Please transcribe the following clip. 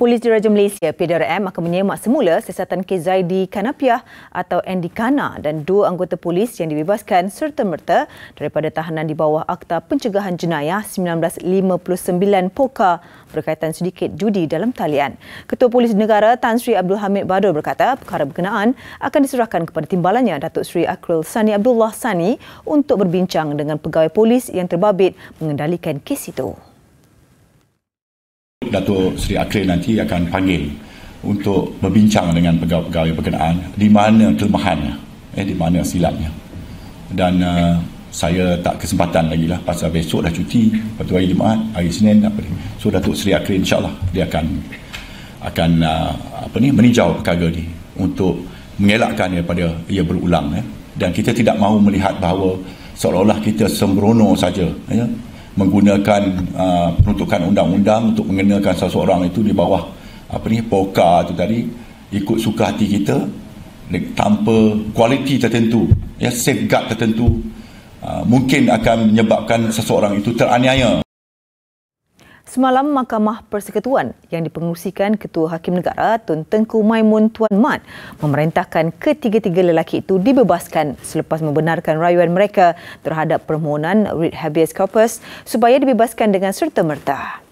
Polis Diraja Malaysia PDRM akan menyemak semula siasatan kes Zaidi Kanapiah atau Andy Kana dan dua anggota polis yang dibebaskan serta merta daripada tahanan di bawah Akta Pencegahan Jenayah 1959 POKA berkaitan sedikit judi dalam talian. Ketua Polis Negara Tan Sri Abdul Hamid Badur berkata perkara berkenaan akan diserahkan kepada timbalannya Datuk Sri Akril Sani Abdullah Sani untuk berbincang dengan pegawai polis yang terbabit mengendalikan kes itu. Datuk Sri Akril nanti akan panggil untuk berbincang dengan pegawai-pegawai berkenaan di mana kelemahannya, eh, di mana silapnya. Dan uh, saya tak kesempatan lagi lah pasal besok dah cuti, waktu hari Jumaat, hari Senin, apa ni. So Dato Sri Akril insyaAllah dia akan akan uh, apa ni meninjau perkara ni untuk mengelakkan daripada ia berulang. Eh. Dan kita tidak mahu melihat bahawa seolah-olah kita sembrono saja. Eh, menggunakan uh, peruntukan undang-undang untuk mengenakan seseorang itu di bawah apa ni poka tu tadi ikut suka hati kita tanpa kualiti tertentu ya safeguard tertentu uh, mungkin akan menyebabkan seseorang itu teraniaya Semalam Mahkamah Persekutuan yang dipengerusikan Ketua Hakim Negara Tun Tengku Maimun Tuan Mat memerintahkan ketiga-tiga lelaki itu dibebaskan selepas membenarkan rayuan mereka terhadap permohonan writ habeas corpus supaya dibebaskan dengan serta-merta.